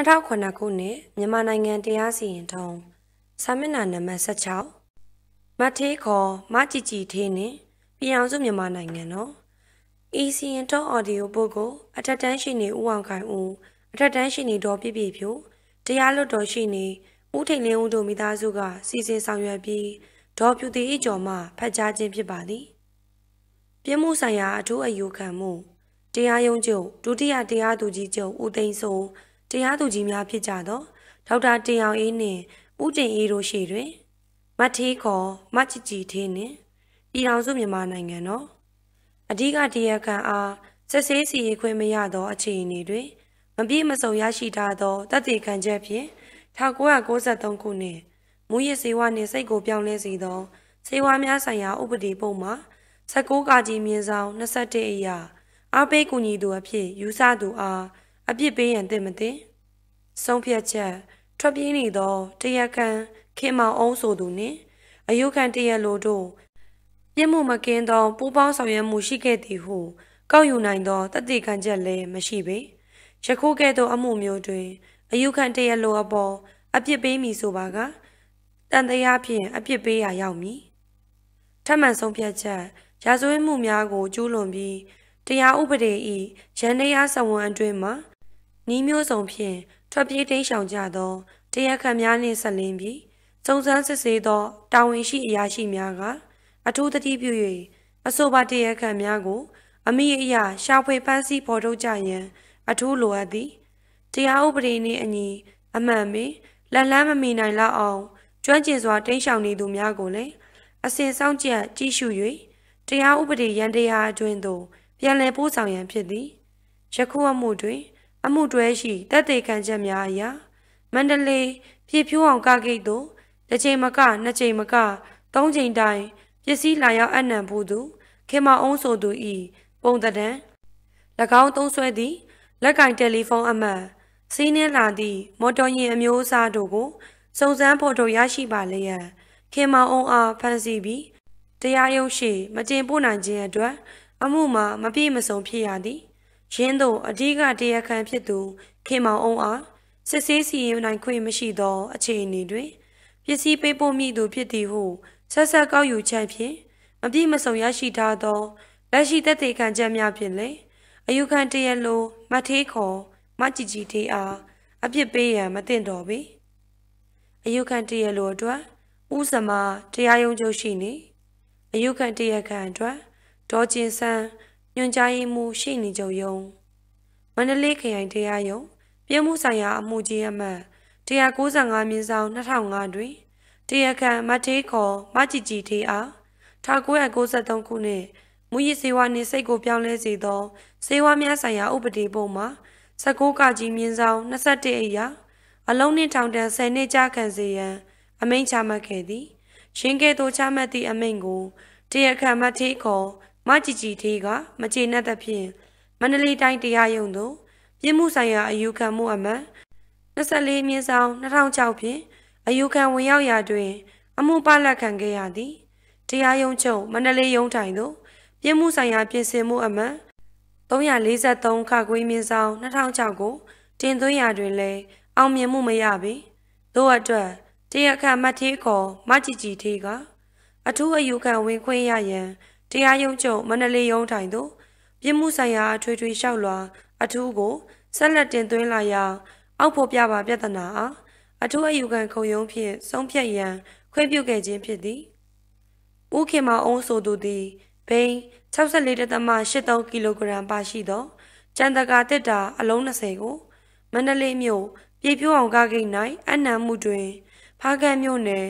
2009ခုနှစ်မြန်မာနိုင်ငံတရားစီရင်ထုံးစာမျက်နှာနံပါတ်16မထေးခေါ်မကြည်ကြည်ထေးနှင့်ပြည်အောင်စုမြန်မာနိုင်ငံတော်ဤစီရင်ထုံးအော်ဒီယိုဘုတ်ကိုအထက်တန်းရှိနေဦးအောင်ခိုင်ဦးအထက်တန်းရှိနေဒေါ်ပြပြဖြိုတရားလွတ်တော်ရှိနေဦးထိန်လင်းဦးတို့မိသားစုကစီစဉ်ဆောင်ရွက်ပြီးဒေါ်ဖြူတီအကျော်မှဖတ်ကြားခြင်းဖြစ်ပါသည်ပြမှုဆိုင်ရာအထူးအယူခံမှုတရားရုံးချုပ်ဒုတိယတရားသူကြီးချုပ်ဦးသိန်းစိုးတရားသူကြီးများဖြစ်ကြသောဒေါက်တာတင်အောင်အေးနှင့်ဦးတင်အေးတို့ရှိတွင်မထေးခေါ်မချစ်ကြည်ထေးနှင့်ပြည်တော်စုမြန်မာနိုင်ငံတော်အဓိကတရားခံအားစစ်ဆေးစီရင်ခွင့်မရသော အခြေအနေတွင် မပြည့်မစုံရရှိထားသောတည်တည်ခံချက်ဖြင့်1993ခုနှစ်မူရစေဝနှင့်စိတ်ကိုပြောင်းလဲစေသော စေဝါများဆိုင်ရာဥပဒေပုံမှာ16ကကြီးမြင်းဆောင်21အရာအပိတ်ကူညီသူအဖြစ်ယူဆသူအားအပြစ်ပေးရန်တင့်မတင်ဆုံးဖြတ်ချက်ထွက်ပြေးနေသော တရကံခင်မောင်အောင်ဆိုသူနှင့်အယုခံတရလိုတို့ပြစ်မှုမကင်းသောပူးပေါင်းဆောင်ရွက်မှုရှိခဲ့သည်ဟုကောက်ယူနိုင်သောတတိခံချက်လည်းမရှိပေယခုကဲ့သို့အမှုမျိုးတွင် အယုခံတရလိုအပေါ်အပြစ်ပေးမည်ဆိုပါကတန်တရားဖြင့်အပြစ်ပေးရာရောက်မည်ထမှန်ဆုံးဖြတ်ချက်ရာဇဝတ်မှုများကိုကျူးလွန်ပြီးတရားဥပဒေ၏ရန်တရားစဝံအတွင်းမှနှီးမျိုးစုံဖြင့်ထွက်ပြေးတိမ်းရှောင်ကြသောတရားခံများနှင့်ဆက်လင်းပြီးစုံစမ်းစစ်ဆေးသောတာဝန်ရှိအရာရှိများက အထူးတတိပြု၍အဆိုပါတရားခံများကို အမိအရာ ရှာဖွေဖမ်းဆီးဖော်ထုတ်ကြရန် အထူးလိုအပ်သည်တရားဥပဒေနှင့်အညီအမှန်ပင်လက်လန်းမမီနိုင်လောက်အောင်ကျွမ်းကျင်စွာတိမ်းရှောင်နေသူများကိုလည်းအစဉ်ဆောင်ကြက်ကြည့်ရှု၍တရားဥပဒေရန်တရားအတွင်သို့ပြန်လည်ပို့ဆောင်ရန်ဖြစ်သည်ယခုအမှုတွင်အမှုတွဲရှိတပ်သေးခံချက်များအရာမန္တလေးပြည့်ဖြိုးအောင်ကကိတ်တို့တစ်ချိန်မကနှစ်ချိန်မကသုံးချိန်တိုင်ပစ္စည်းလာရောက်အနံဖို့သူခင်မအောင်ဆိုသူဤပုံတံ၎င်းသုံးဆွဲသည့်လက်ကင်တယ်လီဖုန်းအမှန်စီးနှင်းလာသည့်မော်တော်ယာဉ်အမျိုးအစားတို့ကိုစုံစမ်းဖော်ထုတ်ရရှိပါလျက်ခင်မအောင်အားဖမ်းဆီးပြီးတရားရုံးရှိမတင်ပို့နိုင်ခြင်းအတွက်အမှုမှာမပြည့်မစုံဖြစ်ရသည်ရင်းသို့အဓိကတရားခံဖြစ်သူခင်မောင်အောင်အားစစ်ဆေးစီရင်နိုင်ခွင့်မရှိသောအခြေအနေတွင်ပစ္စည်းပေးပို့မိသူဖြစ်သည်ဟုဆက်ဆက်ကောက်ယူချက်ဖြင့်မပြည့်မစုံရရှိထားသောလက်ရှိသက်သေခံချက်များဖြင့်လည်းအယူခံတရားလိုမထေးခေါ်မကြည်ကြည်သေးအားအပြစ်ပေးရန်မသင့်တော်ပေအယူခံတရားလိုအတွက်ဦးစမာတရားရုံးချုပ်ရှိနေအယူခံတရားခံအတွက်ဒေါ်ကျင်ဆန်းညွှန်ကြားရေးမှူးရှိနေကြုံယုံမန္တလေးခရိုင်တရားရုံးပြည်မှုဆိုင်ရာအမှုကြီးအမှတ်195မြင်းဆောင်2005တွင်တရားခံမထေးခေါ်မကြည်ကြည်ထေးအား1993ခုနှစ်မူရစ်စေဝါနှင့်စိတ်ကိုပြောင်းလဲစေသော စေဝါများဆိုင်ရာဥပဒေပုံမှာ19ကကြီးမြင်းဆောင်21အရာအလုံးနှင့်ထောင်တန်း10နှစ်ကြာခံစေရန်အမိန့်ချမှတ်ခဲ့သည်ရှင်းကဲ့သို့ချမှတ်သည့်အမိန့်ကိုတရားခံမထေးခေါ်မကြည်ကြည်သေးကမကျေနပ်သဖြင့်မန္တလေးတိုင်းတရားရုံးသို့ပြစ်မှုဆိုင်ရာအယူခံမှုအမှန်24မြင်းဆောင်2006ဖြင့်အယူခံဝင်ရောက်ရာတွင် အမှုပလက်ခံခဲ့ရသည်တရားရုံးချုပ်မန္တလေးရုံးထိုင်သို့ပြစ်မှုဆိုင်ရာပြင်ဆင်မှုအမှန်343ခခွေးမြင်းဆောင်2006ကိုတင်သွင်းရာတွင်လည်းအောင်မြင်မှုမရပေတို့အတွက်တရားခံမထေးခေါ်မကြည်ကြည်ထေးကအထူးအယူခံဝင်ခွင့်ရရန်တရားရုံးချုပ်မန္တလေးရုံးထိုင်သို့ပြစ်မှုဆိုင်ရာအထွေထွေလျှောက်လွှာအထူးကိုဆက်လက်တင်သွင်းလာရာ အောက်ဖို့ပြပါပြဿနာအားအထူးအယူခံခုံရုံးဖြင့်ဆုံးဖြတ်ရန်ခွင့်ပြုခဲ့ခြင်းဖြစ်သည်။ဦးခင်မအောင်ဆိုသူသည်ဘိန်း64.83ကီလိုဂရမ်ပါရှိသောကျန်တကာတစ်တာ အလုံး20ကိုမန္တလေးမြို့ ပြည်ပြိုးအောင်ကားဂိတ်၌အနံမှုတွင် ဖားကန့်မြို့နယ်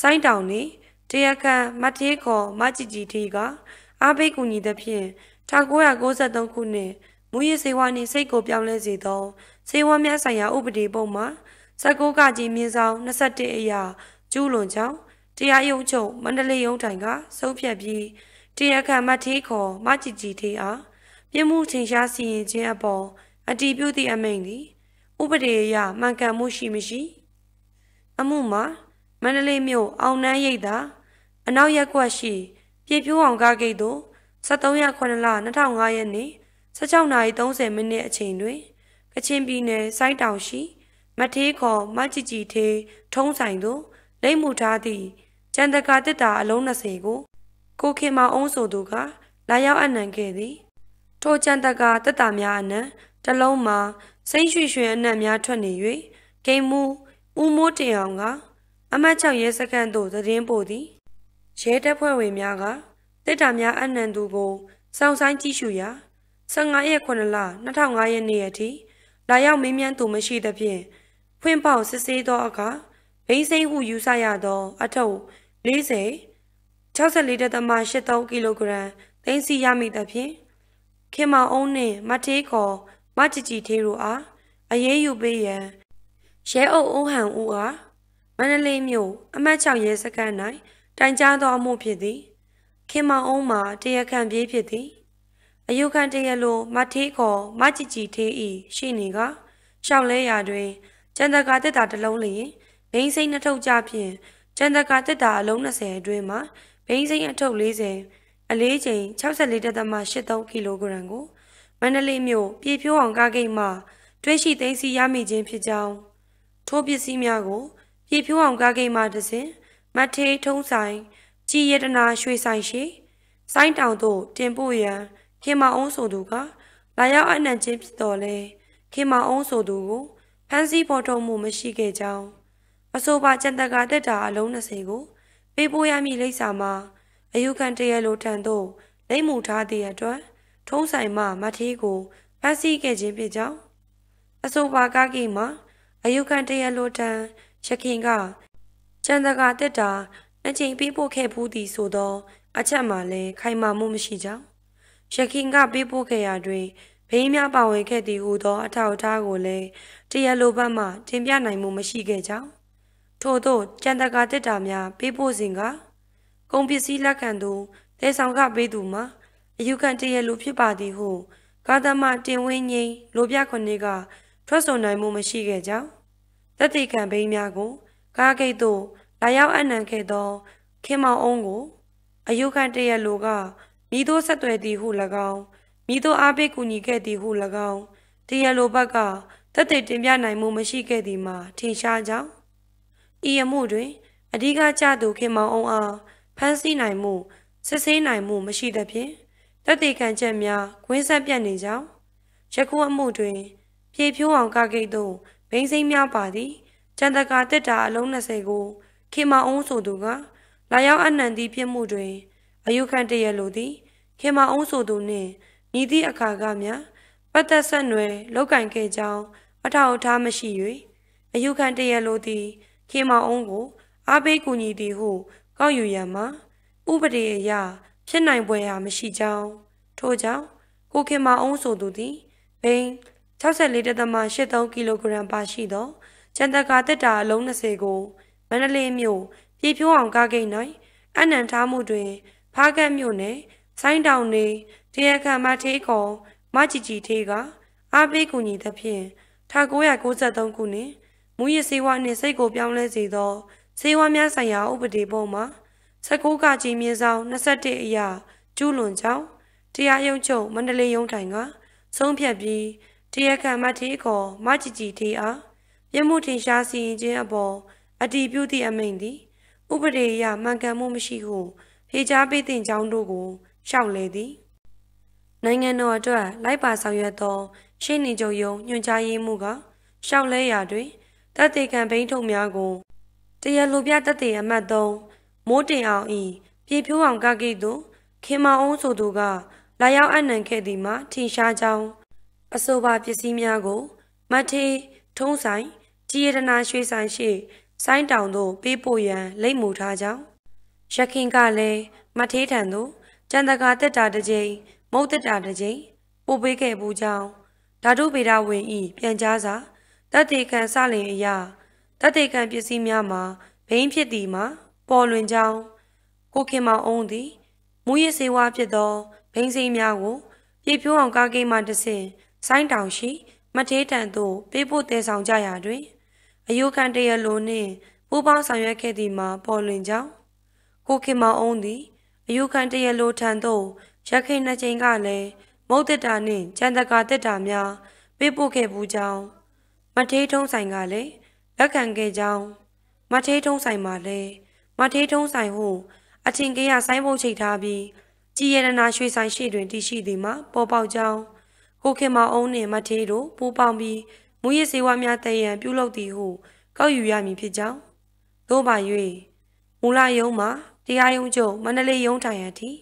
စိုင်းတောင်နှင့်တရားခံမတေးကောမကြည်ကြည်ထီကအားပေးကူညီသဖြင့်1993ခုနှစ်မူရစေဝါနှင့်စိတ်ကိုပြောင်းလဲစေသော စေဝါများဆိုင်ရာဥပဒေပုံမှာ19ကကြီးမြင်းဆောင်21အရာကျူးလွန်ကြောင်းတရားရုံးချုပ်မန္တလေးရုံးတိုင်ကဆုံးဖြတ်ပြီးတရားခံမထေးခေါ်မကြည်ကြည်ထေးအားပြမှုထင်ရှားစီရင်ခြင်းအပေါ်အတည်ပြုသည့်အမိန့်သည်ဥပဒေအရမှန်ကန်မှုရှိမရှိအမှုမှာမန္တလေးမြို့အောင်နှန်းရိပ်သာအနောက်ရက်ကွက်ရှိပြည်ပြိုးအောင်ကားဂိတ်သို့73ရက်9လ2005ရက်နေ့16:30မိနစ်အချိန်တွင်ကချင်ပြည်နယ်စိုက်တောင်ရှိ မထေးခေါ်မကြည်ကြည်ထေးထုံးဆိုင်သို့လိမ့်မှုထားသည့်ကျန်တကာတစ်တာအလုံး20ကို ကိုခင်မောင်အုံးဆိုသူကလာရောက်အနံခဲ့သည်ထိုကျန်တကာတက်တာများအနံတလုံးမှာစိမ့်ရွှေရွှေအနံများထွက်နေ၍ဂိမ်းမူဦးမိုးတင်အောင်က အမတ်ချောက်ရဲစခန်းသို့သတင်းပို့သည်ရဲတပ်ဖွဲ့ဝင်များကတစ်တာများအနန္သူကိုစောင့်ဆိုင်ကြည့်ရှုရာ15ရက်9လ2005ရက်နေ့အထိလာရောက်မေးမြန်းသူမရှိသဖြင့်ဖွင့်ပေါက်စစ်ဆေးသောအခါဘိန်းစိမ့်ဟုယူဆရသောအထုပ်40 64.83ကီလိုဂရမ်သိမ်းဆည်းရမိသဖြင့်ခင်မောင်အုံးနှင့်မထေးခေါ်မကြည်ကြည်သေးတို့အားအရေးယူပေးရန်ရဲအုပ်အုံးဟန်ဦးအားမန္တလေးမြို့ အမှတ်6ရဲစခန်း၌တိုင်ကြားသောအမှုဖြစ်သည်ခင်မောင်အုံးမှာတရားခံပြေးဖြစ်သည်အယုခံတရားလိုမထေးခေါ်မကြည်ကြည်သေးဤရှိနေကရှောက်လဲရာတွင်ကျန်တကာတက်တာတစ်လုံးလျင်ဘိန်းစိမ့်နှစ်ထုပ်ကြဖြင့်ကျန်တကာတက်တာအလုံး20အတွင်းမှာဘိန်းစိမ့်အထုပ်40အလေးချိန်64.83ကီလိုဂရမ်ကိုမန္တလေးမြို့ပြည်ဖြိုးအောင်ကားဂိတ်မှတွဲရှိသိမ်းဆီးရမိခြင်းဖြစ်ကြောင်းထိုးပစ္စည်းများကိုပြည်ဖြိုးအောင်ကားဂိတ်မှတစဉ်မထေးထုံးဆိုင် ကြည်ရတနာရွှေဆိုင်ရှိစိုင်းတောင်သို့ တင်ပို့ရန်ခင်မအောင်ဆိုသူကလာရောက်အနှံ့ချင်းဖြစ်တော်လဲခင်မအောင်ဆိုသူကိုဖမ်းဆီးဖော်ထုတ်မှုမရှိခဲ့ကြောင်းအဆိုပါကျန်တကာတက်တာအလုံး20ကို ပေးပို့ရမည့်လိပ်စာမှာအယူခံတရလိုထံသို့လိမ့်မှုထားသည့်အတွက်ထုံးဆိုင်မှမထေးကိုဖမ်းဆီးခဲ့ခြင်းဖြစ်ကြောင်းအဆိုပါကားကိမှာအယုခံတရလိုတန်ရခင်က။ချန်တကာတက်တာအချိန်ပေးပို့ခဲ့ဘူးသည်ဆိုသောအချက်မှလည်းခိုင်မာမှုမရှိကြောင်းရခင်ကပေးပို့ခဲ့ရာတွင်ဘိန်းများပါဝင်ခဲ့သည်ဟူသော အထောက်အထားကိုလည်းတရားလိုဘက်မှတင်ပြနိုင်မှုမရှိခဲ့ကြောင်းထို့သောကြံတကာတက်တာများပေးပို့စဉ်ကကုန်ပစ္စည်းလက်ခံသူဒေဆောင်ကပေးသူမှာအယူခံတရားလိုဖြစ်ပါသည်ဟုကာသမတင်ဝင်းငိမ့်လိုပြခွန်ကထွက်ဆိုနိုင်မှုမရှိခဲ့ကြောင်းတတိခံဘိန်းများကိုကားဂိတ်သို့လာရောက်အနံခဲ့သောခင်မောင်အုံးကို အယုခံတရလိုကမိသို့ဆက်သွယ်သည်ဟု၎င်းမိသို့အားပေးကူညီခဲ့သည်ဟု၎င်းတရလိုဘက်ကသက်သေတင်ပြနိုင်မှုမရှိခဲ့သည်မှာထင်ရှားကြောင်းဤအမှုတွင်အဓိကကျသူခင်မောင်အုံးအားဖမ်းဆီးနိုင်မှုစစ်ဆေးနိုင်မှုမရှိသဖြင့်သက်သေခံချက်များကွင်းဆက်ပြတ်နေကြောင်းယခုအမှုတွင်ပြေဖြိုးအောင်ကကိတ်သို့ဗိန်းစိမ်းများပါသည်ကျန်တကာတစ်တာအလုံး20ကိုခေမအောင်ဆိုသူကလာရောက်အနှံသည့်ပြစ်မှုတွင် အယုခံတရလိုသည်ခေမအောင်ဆိုသူနှင့်ဤသည့်အခါကမြပတ်သက်ဆက်နွယ်လောက်ကင်ခဲ့ကြောင်း အထောက်အထားမရှိ၍အယုခံတရလိုသည်ခေမအောင်ကိုအားပေးကူညီသည်ဟုကောက်ယူရန်မှာဥပဒေအရဖြစ်နိုင်ပွဲဟာမရှိကြောင်းထို့ကြောင့်ကိုခင်မအောင်ဆိုသူသည်ဘိန်း64.83ကီလိုဂရမ်ပါရှိသောချန်တကာတက်တာအလုံး20ကိုမန္တလေးမြို့ပြည်ဖြိုးအောင်ကားဂိတ်၌အနံထားမှုတွင် ဖားကတ်မြို့နယ်ဆိုင်းတောင်နေတရားခံမထေးခေါ်မကြည်ကြည်ထေးကအားပေးကူညီသဖြင့်1993ခုနှစ်မူရစေဝါနှင့်စိတ်ကိုပြောင်းလဲစေသော စေဝါများဆိုင်ရာဥပဒေပေါ်မှာ16ကကြီးမြင်းဆောင်21အရာကျူးလွန်ကြောင်းတရားရုံးချုပ်မန္တလေးရုံးတိုင်ကဆုံးဖြတ်ပြီးတရားခံမထေးခေါ်မကြည်ကြည်ထေးအားပြမှုထင်ရှားစီရင်ခြင်းအပေါ်အတည်ပြုသည့်အမိန့်သည်ဥပဒေအရမှန်ကန်မှုမရှိဟုဖေကြားပေးသင့်ကြောင်းတို့ကိုရှောက်လေသည် နိုင်ငံတော်အတွက် လိုက်ပါဆောင်ရွက်သောရှင်းနေကြုံယုံညွှန်ကြားရေးမှုကရှောက်လဲရာတွင်တပ်တေခံဘိန်းထုတ်များကို တရားလိုပြတပ်တေအမှတ်3မိုးတင်အောင်ဤပြေဖြိုးအောင်ကကိသို့ခင်မအောင်ဆိုသူကလာရောက်အနှံခဲ့သည်မှာထင်ရှားကြောင်းအဆိုပါပစ္စည်းများကိုမထေထုံးဆိုင်ကြည်ရနာရွှေဆိုင်ရှိဆိုင်းတောင်သို့ပေးပို့ရန်လိမ့်မူထားကြောင်းရခင်ကလည်းမထေးထံသို့ကျန်တကာတက်တာတစ်ကြိမ်မုတ်တက်တာတစ်ကြိမ်ပို့ပေးခဲ့ဘူးကြောင်းဓာတုဗေဒဝင်ဤပြန်ကြားစာတတ်တေခံစလင်အရာတတ်တေခံပစ္စည်းများမှာဘိန်းဖြစ်သည်မှာပေါ်လွင်ကြောင်းကိုခင်မောင်အုံးသည်မူရစေဝါဖြစ်သောဘိန်းစိမ်းများကိုပြေဖြိုးအောင်ကားကိမ်းမှတဆင်ဆိုင်းတောင်ရှိမထေးတန်သို့ပေးပို့တည်ဆောင်ကြရာတွင်အယူခံတရားလိုနှင့်ပူးပေါင်းဆောင်ရွက်ခဲ့သည်မှာပေါ်လွင်ကြောင်းကိုခင်မောင်အုံးသည်အယူခံတရားလိုထံသို့ရက်ခိနှစ်ချိန်ကလည်းမုတ်တတာနှင့်ကျန်တကာတတာများပေးပို့ခဲ့ဘူးကြောင်းမထေးထုံးဆိုင်ကလည်းလက်ခံခဲ့ကြောင်းမထေးထုံးဆိုင်မှာလည်းမထေးထုံးဆိုင်ဟုအထင်ကရဆိုင်းဖို့ချိန်ထားပြီးကြည်ရနာရွှေဆိုင်ရှိတွင်တည်ရှိသည်မှာပေါ်ပေါက်ကြောင်းကိုခင်မောင်အုံးနှင့်မထေးတို့ပူးပေါင်းပြီးမူရစ်စေဝါများတည်ရန်ပြုလုပ်သည်ဟုကောက်ယူရမည်ဖြစ်ကြောင်းသို့ပါ၍မူလယုံမှာတရားရုံးချုပ်မန္တလေးယုံထိုင်ရန်သည်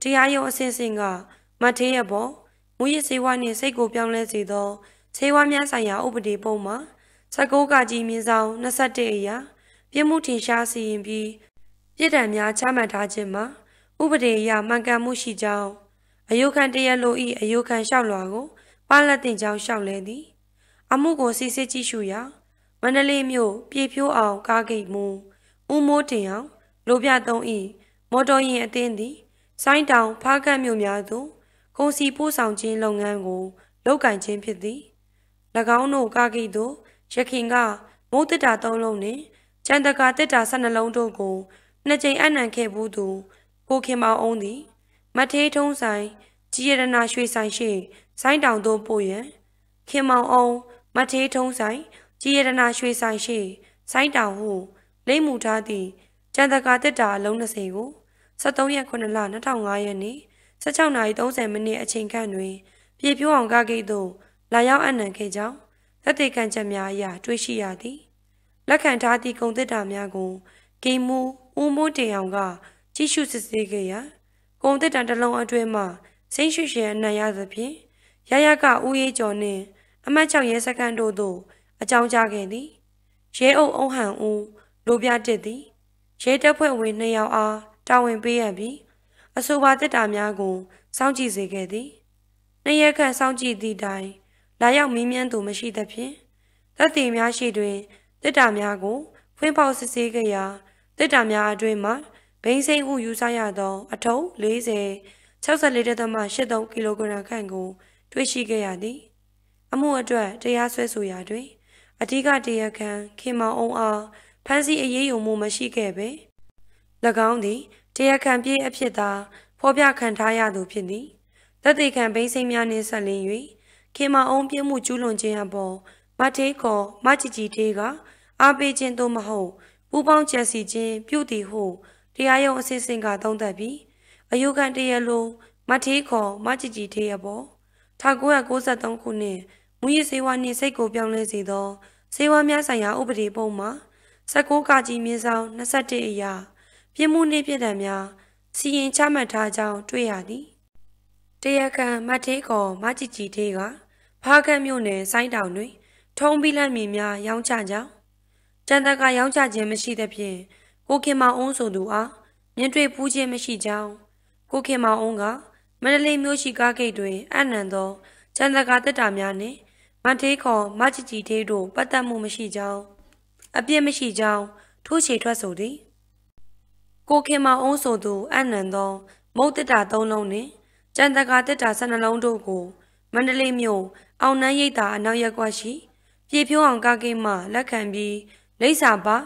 တရားရုံးအစဉ်စဉ်ကမထေးရပေါ်မူရစ်စေဝါနှင့်စိတ်ကိုပြောင်းလဲစေသောစေဝါများဆိုင်ရာဥပဒေပုံမှာ16ကကြီးမြင်းဆောင်21အရာပြစ်မှုထင်ရှားစီရင်ပြီးပြစ်ဒဏ်များချမှတ်ထားခြင်းမှာဥပဒေအရမှန်ကန်မှုရှိကြောင်းအယုခံတရလိုဤအယုခံလျှောက်လွှာကိုပါလက်တင်ကြောင်းလျှောက်လဲသည်အမှုကိုစစ်စစ်ကြည့်ရှုရာ မန္တလေးမြို့ပြေဖြိုးအောင်ကားဂိတ်မူဦးမိုးတင်အောင်လိုပြသုံးဤမော်တော်ယာဉ်အသင်းသည်ဆိုင်းတောင်ဖားကတ်မြို့များသို့ကုန်စီပို့ဆောင်ခြင်းလုပ်ငန်းကိုလုပ်ကင်ခြင်းဖြစ်သည်၎င်းတို့ကားဂိတ်သို့ရခင်က မိုးတက်တာ၃လုံးနှင့် ကျန်တကာတက်တာ၁၂လုံးတို့ကိုနှစ်ကြိမ်အနှံခဲ့ဘူးသူကိုခင်မောင်အောင်သည်မထေးထုံးဆိုင်ကြည်ရတနာရွှေဆိုင်ရှိဆိုင်းတောင်သို့ပို့ရန်ခင်မောင်အောင်မထေးထုံးဆိုင်ကြည်ရတနာရွှေဆိုင်ရှိဆိုင်တောင်ဟုလိမ့်မူထားသည့်ကျန်တကာတစ်တာအလုံး20ကို23ရက်9လ2005ရက်နေ့16:30မိနစ်အချိန်ခန့်တွင် ပြေပြိုးအောင်ကကိတ်သို့လာရောက်အနံခဲ့ကြောင်းသက်သေခံချက်များအရတွေ့ရှိရသည်လက်ခံထားသည့်ဂုံတစ်တာများကိုဂိမူဦးမိုးတင်အောင်ကကြည့်ရှုစစ်ဆေးခဲ့ရာဂုံတစ်တာတစ်လုံးအတွင်းမှစိမ့်ရွှေရှင်အနံ့ရသဖြင့်ရရကဦးရေးကျော်နှင့်အမတ်6ရဲစခန်းတို့သို့အကြောင်းကြားခဲ့သည်ရဲအုပ်အုံဟန်ဦးလိုပြတက်သည်ရဲတပ်ဖွဲ့ဝင်2ယောက်အားတာဝန်ပေးရပြီးအဆိုပါတက်တာများကိုစောင့်ကြည့်စေခဲ့သည်နှစ်ရက်ခန့်စောင့်ကြည့်သည့်တိုင်လာရောက်မင်းမြန်းသူမရှိသဖြင့်တပ်တီများရှိတွင်တက်တာများကို ဖွင့်ပေါက်စစ်ဆေးခဲ့ရာတက်တာများအတွင်မှဘိန်းစိမ့်ဟုယူဆရသော အထုပ်40 64.83ကီလိုဂရမ်ခန့်ကို တွေ့ရှိခဲ့ရသည်အမှုအတွက်တရားစွဲဆိုရာတွင်အ धिक တရားခံခင်မောင်အောင်အားဖမ်းဆီးအရေးယူမှုမရှိခဲ့ပေ၎င်းသည်တရားခံပြည့်အဖြစ်သာ ဖော်ပြခံထားရသူဖြစ်သည်သက်သေခံဘိန်းစိမ်းများနှင့်ဆက်လင်း၍ခင်မောင်အောင်ပြစ်မှုကျူးလွန်ခြင်းအပေါ်မထေးကောမကြည်ကြည်သေးကအားပေးခြင်းသို့မဟုတ် ပူပေါင်းကြံစီခြင်းပြုသည်ဟုတရားရုံးအစစ်စင်ကသုံးသပ်ပြီးအယုခံတရားလိုမထေးခေါ်မကြည်ကြည်သေးအပေါ်1993ခုနှစ်မူရစေဝါနှင့်စိတ်ကိုပြောင်းလဲစေသောစေဝါများဆိုင်ရာဥပဒေပုံမှာ16ကကြီးမြင်းဆောင်21အရာပြင်းမှုနှင့်ပြည်တံများစီရင်ချမှတ်ထားကြောင်းတွေ့ရသည်တရားခံမတ်သေးကောမကြည်ကြည်သေးကဖားကတ်မြို့နယ်စိုင်းတောင်တွင် ထုံးပြီးလက်မြင်များရောင်းချကြောင်းတန်တကရောင်းချခြင်းမရှိသဖြင့်ကိုခင်မောင်အုံးဆိုသူအားမြင်တွေ့ပူးခြင်းမရှိကြောင်းကိုခင်မောင်အုံးကမန္တလေးမြို့ရှိကားဂိတ်တွင်အနံ့သောကျန်တကာတက်တာများနှင့်မထေးခေါ်မချီချီသေးတို့ပတ်သက်မှုမရှိကြောင်းအပြစ်မရှိကြောင်းထိုးချေထွက်ဆိုသည်ကိုခင်မအောင်ဆိုသူအနန္သော မုတ်တတာ၃လုံးနှင့်ကျန်တကာတတာ၁၂လုံးတို့ကိုမန္တလေးမြို့အောင်နှန်းရိပ်သာအနောက်ရက်ကွက်ရှိ ပြေဖြိုးအောင်ကကိမှလက်ခံပြီးလိမ့်စာပါ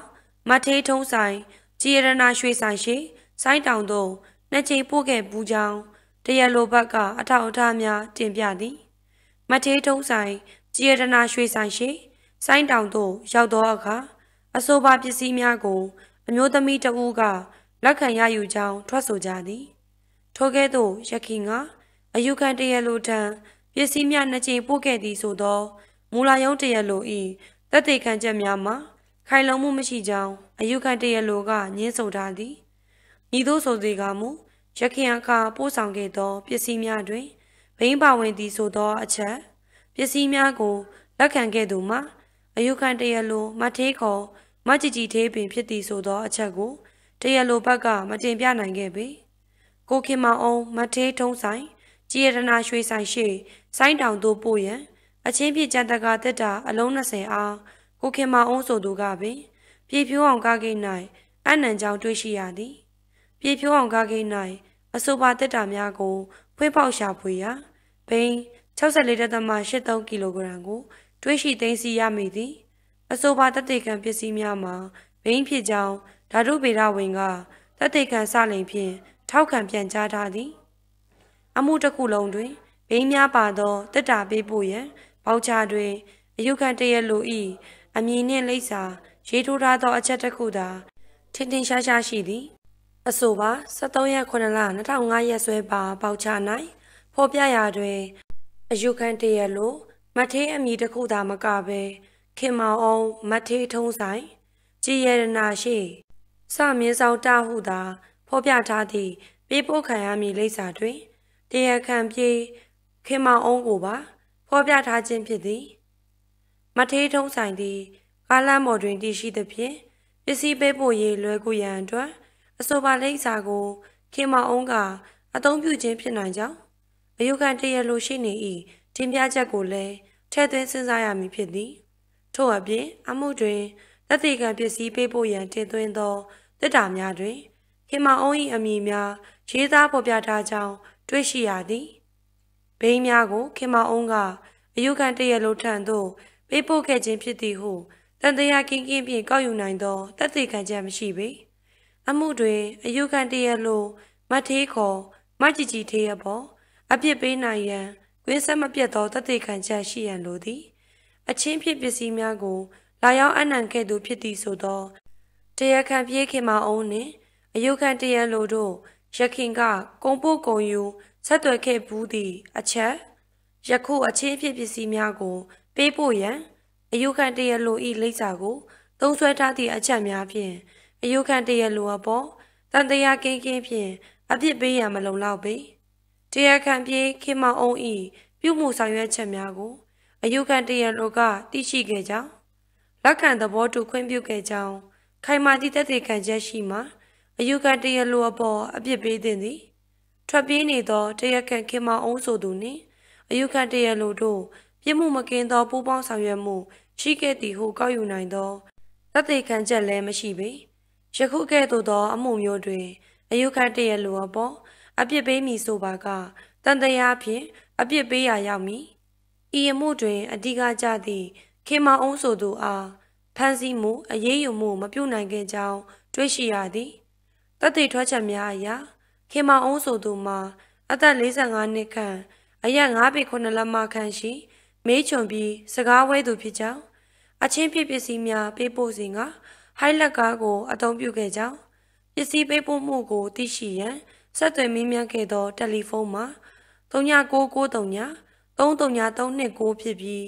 မထေးထုံးဆိုင်ကြည်ရနာရွှေဆိုင်ရှိစိုင်းတောင်သို့နှစ်ချိန်ပို့ခဲ့ပူးကြောင်းတရလိုဘက်ကအထောက်အထားများတင်ပြသည် မထေးထုံးဆိုင်ကြည်ရတနာရွှေဆိုင်ရှိ စိုင်းတောင်သို့ရောက်သောအခါအဆိုပါပစ္စည်းများကို အမျိုးသမီးတဦးကလက်ခံရယူကြောင်းထွက်ဆိုကြသည်ထိုကဲ့သို့ယခင်ကအယူခံတရလိုထံပစ္စည်းများနှစ်ကြိမ်ပို့ခဲ့သည်ဆိုသောမူလာယုံတရလို၏သက်သေခံချက်များမှာခိုင်လုံမှုမရှိကြောင်းအယူခံတရလိုကညှင်းဆိုထားသည်ဤသို့ဆိုစေကမူရခင်အခါပို့ဆောင်ခဲ့သောပစ္စည်းများတွင်ဘိန်းပါဝင်သည်ဆိုသောအချက်ပစ္စည်းများကိုလက်ခံခဲ့သူမှာအယူခံတရလိုမထေးခေါ်မကြည်ကြည်သေးပင်ဖြစ်သည်ဆိုသောအချက်ကိုတရလိုဘက်ကမတင်ပြနိုင်ခဲ့ပေကိုခင်မအောင်မထေးထုံးဆိုင်ကြည်ရတနာရွှေဆိုင်ရှိဆိုင်းတောင်သို့ပို့ရန်အချင်းပြကြံတကာတက်တာအလုံး20အားကိုခင်မအောင်ဆိုသူကပင်ပြေဖြိုးအောင်ကားကိ၌အနံကြောင်တွေ့ရှိရသည်ပြေဖြိုးအောင်ကားကိ၌အဆိုပါတက်တာများကိုဖွင့်ပေါက်ရှာဖွေရာဘိန်း64.83ကီလိုဂရမ်ကို တွေးရှိသိမ်းဆည်းရမိသည်အဆိုပါတသက်ကံပစ္စည်းများမှာဘိန်းဖြစ်ကြောင်းဓာတုဗေဒဝင်ကတသက်ကံစလိန်ဖြင့်ထောက်ခံပြန်ကြားထားသည်အမှုတစ်ခုလုံးတွင်ဘိန်းများပါသောတက်တာပေးပို့ရန်ပေါချတွင်အယုခံတရလိုဤအမည်နှင့်လိပ်စာ ရေးထိုးထားသော အချက်တစ်ခုသာထင်ထင်ရှားရှားရှိသည်အဆိုပါ73ရက်9လ2005ရက်စွဲပါပေါချ၌ဖော်ပြရာတွင်အယူခံတရလို့မထေးအမိတစ်ခုသာမကပဲခင်မောင်အောင်မထေးထုံးဆိုင် ကြည်ရနာရှိစမင်းဆောင်တဟုသာဖော်ပြထားသည့်ပေးပို့ခံရမည်လိပ်စာတွင်တရားခံပြေခင်မောင်အောင်ကိုပါ ဖော်ပြထားခြင်းဖြစ်သည် မထေးထုံးဆိုင်သည် ကားလမ်းပေါ်တွင်တည်ရှိသဖြင့်ပစ္စည်းပေးပို့ရေးလွယ်ကူရန်အတွက်အဆိုပါလိပ်စာကို ခင်မောင်အောင်ကအသုံးပြုခြင်းဖြစ်နိုင်ကြောင်းအယူခံတရားလိုရှိနေ၏တင်ပြချက်ကိုလည်းထည့်သွင်းစဉ်းစားရမည်ဖြစ်သည် ထို့အပြင်အမှုတွင်တသက်ခံပစ္စည်းပေးဖို့ရန်တင်သွင်းသောသစ္စာများတွင်ခင်မအုံး၏အမည်များရေးသားဖော်ပြထားကြောင်းတွေ့ရှိရသည်ဘိန်းများကိုခင်မအုံးကအယူခံတရားလိုထံသို့ပေးပို့ခဲ့ခြင်းဖြစ်သည်ဟုတန်တရားကင်းကင်းဖြင့်ကောက်ယူနိုင်သောတသက်ခံချက်မရှိပေအမှုတွင် အယူခံတရားလိုမထေးခေါ်မကြည်ကြည်ထေးရပေါ်အပြစ်ပေးနိုင်ရန်ဝင်းဆက်မပြတ်သောတသက်ခံချက်ရှိရန်လိုသည်အချင်းဖြစ်ပစ္စည်းများကို လာရောက်အနံခဲ့သူဖြစ်သည်ဆိုသောတရားခံပြေးခင်မအောင်နှင့်အယုခံတရားလိုတို့ရခင်ကကုံပို့ကုံယူဆက်သွယ်ခဲ့ဘူးသည့်အချက်ယခုအချင်းဖြစ်ပစ္စည်းများကိုပေးဖို့ရန်အယုခံတရားလိုဤလိပ်စာကိုသုံးဆွဲထားသည့်အချက်များဖြင့်အယုခံတရားလိုအပေါ်တန်တရားကင်းကင်းဖြင့်အပြစ်ပေးရန်မလုံလောက်ပေ။တရားခံပြေးခင်မအုံးဤပြုမှုဆောင်ရွက်ချက်များကို အယူခံတရားလိုကသိရှိခဲ့ကြောင်းလက်ခံသဘောတူခွင့်ပြုခဲ့ကြောင်းခိုင်မာသည့်တည်ခံချက်ရှိမှအယူခံတရားလိုအပေါ်အပြစ်ပေးသင့်သည် ထွက်ပြေးနေသောတရားခံခင်မအုံးဆိုသူနှင့်အယူခံတရားလိုတို့ပြစ်မှုမကင်းသောပူးပေါင်းဆောင်ရွက်မှုရှိခဲ့သည်ဟုကောက်ယူနိုင်သောတည်ခံချက်လည်းမရှိပေယခုကဲ့သို့သော အမှုမျိုးတွင်အယုခတ်တရလိုအပေါ်အပြစ်ပေးမည်ဆိုပါကတန်တရားဖြင့်အပြစ်ပေးရာရောက်မည်ဤအမှုတွင်အဓိကကြသည့်ခေမအောင်ဆိုသူအားဖမ်းဆီးမှု အရေးယူမှုမပြုနိုင်ခဲ့ကြောင်းတွေ့ရှိရသည်တသက်ထွက်ချက်များအရာခေမအောင်ဆိုသူမှာ အသက်45နှစ်ခန့်အရက်9ပေ9လက်မခန့်ရှိ မေးချွန်ပြီးစကားဝဲသူဖြစ်ကြောင်းအချင်းဖြစ်ပစ္စည်းများပေးပို့စဉ်က ဟိုက်လက်ကားကို အသုံးပြုခဲ့ကြောင်းပစ္စည်းပေးပို့မှုကိုသိရှိရန်ဆက်သွယ်မေးမြန်းခဲ့သောတယ်လီဖုန်းမှာ399939 33939ဖြစ်ပြီး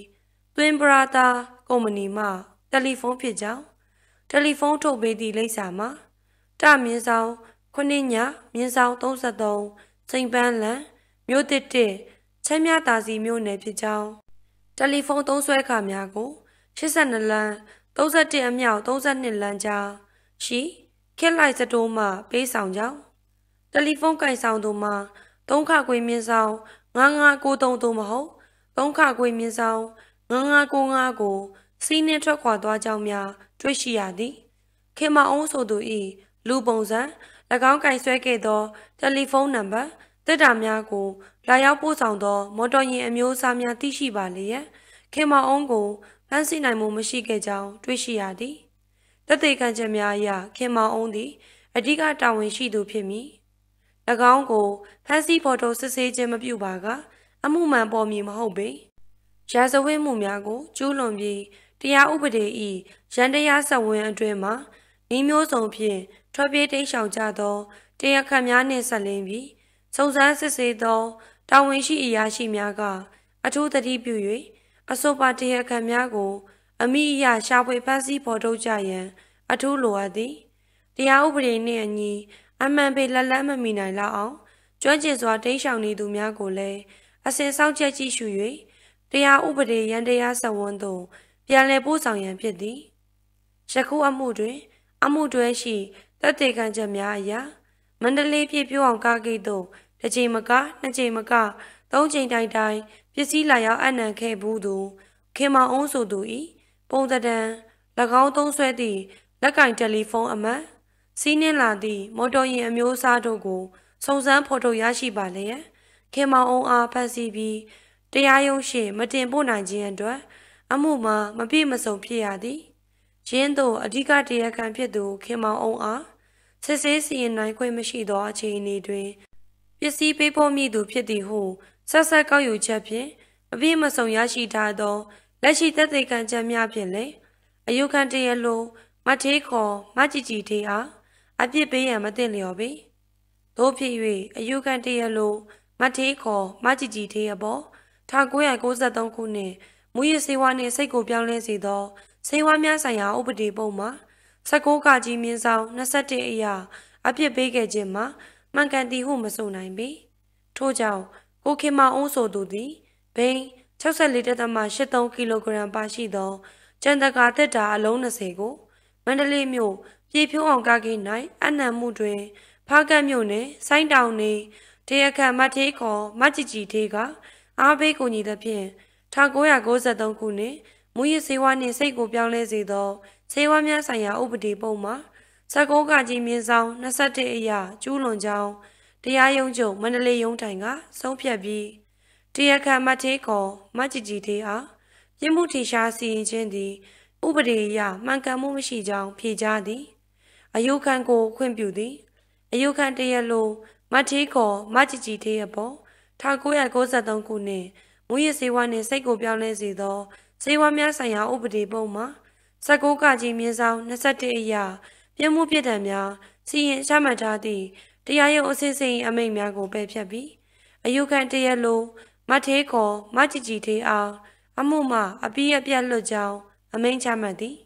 Twin Brother ကုမ္ပဏီမှတယ်လီဖုန်းဖြစ်ကြောင်းတယ်လီဖုန်းထုတ်ပေးသည့်လိပ်စာမှာတမင်းဆောင်9ညမြင်းဆောင်33စိန်ပန်းလန်မြို့တစ်တစ်ချမ်းမြသာစီမြို့နယ်ဖြစ်ကြောင်းတယ်လီဖုန်းသုံးဆွဲခါများကို82လမ်း31အမြောက်32လမ်းကြားရှိခက်လိုက်စတိုးမှပေးဆောင်ကြောင်းတယ်လီဖုန်းကင်ဆောင်သူမှာ၃ခခွေမြင်းဆောင်9993သို့မဟုတ်၃ခခွေမြင်းဆောင်9995ကို စီးနှင်းထွက်ခွာသွားကြောင်းများတွေ့ရှိရသည်ခင်မအောင်ဆိုသူ၏လူပုံစံ၎င်းကင်ဆွဲခဲ့သောတယ်လီဖုန်းနံပါတ်တက်တာများကိုလာရောက်ပို့ဆောင်သောမော်တော်ယာဉ်အမျိုးအစားများသိရှိပါလျက်ခင်မအောင်ကိုဖမ်းဆီးနိုင်မှုမရှိခဲ့ကြောင်းတွေ့ရှိရသည်တသက်ခံချက်များအရခင်မအောင်သည်အဓိကတာဝန်ရှိသူဖြစ်မည်၎င်းကိုဖမ်းဆီးဖော်ထုတ်စစ်ဆေးခြင်းမပြုပါက အမှုမှန်ပေါ်မည်မဟုတ်ပေရာဇဝတ်မှုများကိုကျူးလွန်ပြီးတရားဥပဒေ၏ရန်တရားဆက်ဝင်အတွင်မှဤမျိုးစုံဖြင့်ထွက်ပြေးတိတ်ရှောင်ကြသောတရားခံများနှင့်ဆက်လင်းပြီးစုံစမ်းစစ်ဆေးသောတာဝန်ရှိအရာရှိများက အထူးသတိပြု၍အဆိုပါတရားခံများကို အမိအယရှာဖွေဖမ်းဆီးဖော်ထုတ်ကြရန် အထူးလိုအပ်သည်တရားဥပဒေနှင့်အညီအမှန်ပေလက်လက်မမီနိုင်လောက်အောင်ကျွမ်းကျင်စွာတိန့်ရှောင်နေသူများကိုလည်းအစဉ်ဆောင်ချက်ကြည့်ရှု၍တရားဥပဒေရန်တရားစဝန်းသို့ပြန်လည်ပို့ဆောင်ရန်ဖြစ်သည်ယခုအမှုတွင် အမှုတွဲရှိတပ်တေခံချက်များအရာမန္တလေးပြည်ပြိုးအောင်ကားဂိတ်သို့တစ်ချိန်မကနှစ်ချိန်မကသုံးချိန်တိုင်းတိုင်းပစ္စည်းလာရောက်အနံခဲ့ဘူးသူခင်မောင်အောင်ဆိုသူဤပုံသဏ္ဍာန်၎င်းသုံးဆွဲသည့်လက်ကင်တယ်လီဖုန်းအမှတ်စီးနှင်းလာသည့်မော်တော်ယာဉ်အမျိုးအစားတို့ကိုစုံစမ်းဖော်ထုတ်ရရှိပါလျက်ခင်မောင်အောင်အားဖမ်းဆီးပြီးတရားရုံးရှေ့မတင်ပို့နိုင်ခြင်းအတွက်အမှုမှာမပြည့်မစုံဖြစ်ရသည်ရင်းသို့အဓိကတရားခံဖြစ်သူခင်မောင်အောင်အားစစ်ဆေးစီရင်နိုင်ခွင့်မရှိသောအခြေအနေတွင်ပစ္စည်းပေးပို့မည်သူဖြစ်သည်ဟုဆက်ဆက်ကောက်ယူချက်ဖြင့်မပြည့်မစုံရရှိထားသော လက်ရှိသက်သေခံချက်များဖြင့်လည်းအယုခံတရလိုမထေးခေါ်မကြည်ကြည်ထေးအားအပြစ်ပေးရန်မသင့်လျော်ပေတို့ဖြစ်၍အယူခံတရလိုမထေးခေါ်မကြည်ကြည်ထေးရပေါ်1993ခုနှစ်မူရစေဝါနှင့်စိတ်ကိုပြောင်းလဲစေသောစေဝါများဆိုင်ရာဥပဒေပုံမှာ16ကကြီးမြင်းဆောင်21အရာအပြစ်ပေးခဲ့ခြင်းမှာမှန်ကန်သည်ဟုမဆိုနိုင်ပေထို့ကြောင့်ကိုခင်မအောင်ဆိုသူသည်ဘိန်း64.83ကီလိုဂရမ်ပါရှိသောကျန်တကာတက်တာအလုံး20ကိုမန္တလေးမြို့ပြေဖြုံးအောင်ကားကင်း၌အနံမှုတွင် ဖားကတ်မြို့နယ်စိုင်းတောင်နေတရားခံမထေးခေါ်မကြည်ကြည်ထေးကအားပေးကူညီသဖြင့်1993ခုနှစ်မူရစေဝါနှင့်စိတ်ကိုပြောင်းလဲစေသောစေဝါများဆိုင်ရာဥပဒေပုံမှာ16ကကြီးမြင်းဆောင်21အရာကျူးလွန်ကြောင်းတရားရုံးချုပ်မန္တလေးရုံးတိုင်ကဆုံးဖြတ်ပြီးတရားခံမထေးခေါ်မကြည်ကြည်ထေးအားပြစ်မှုထင်ရှားစီရင်ခြင်းသည်ဥပဒေအရမှန်ကန်မှုမရှိကြောင်းဖြေကြားသည်အယုခံကိုခွင့်ပြုသည်အယုခံတရလိုမထေးခေါ်မကြည်ကြည်ထေးရပေါ်1993ခုနှစ်မူရစေဝါနှင့်စိတ်ကိုပြောင်းလဲစေသော စေဝါများဆိုင်ရာဥပဒေပုံမှာ19ကကြီးမြင်းဆောင်21အရာ ပြမှုပြစ်ဒဏ်များစီရင်ချမှတ်ထားသည့်တရားရုံးအစစ်စစ်အမိန့်များကိုပယ်ဖျက်ပြီးအယုခံတရလိုမထေးခေါ်မကြည်ကြည်ထေးအားအမှုမှအပြည့်အပြတ်လွတ်ကြောင်းအမိန့်ချမှတ်သည်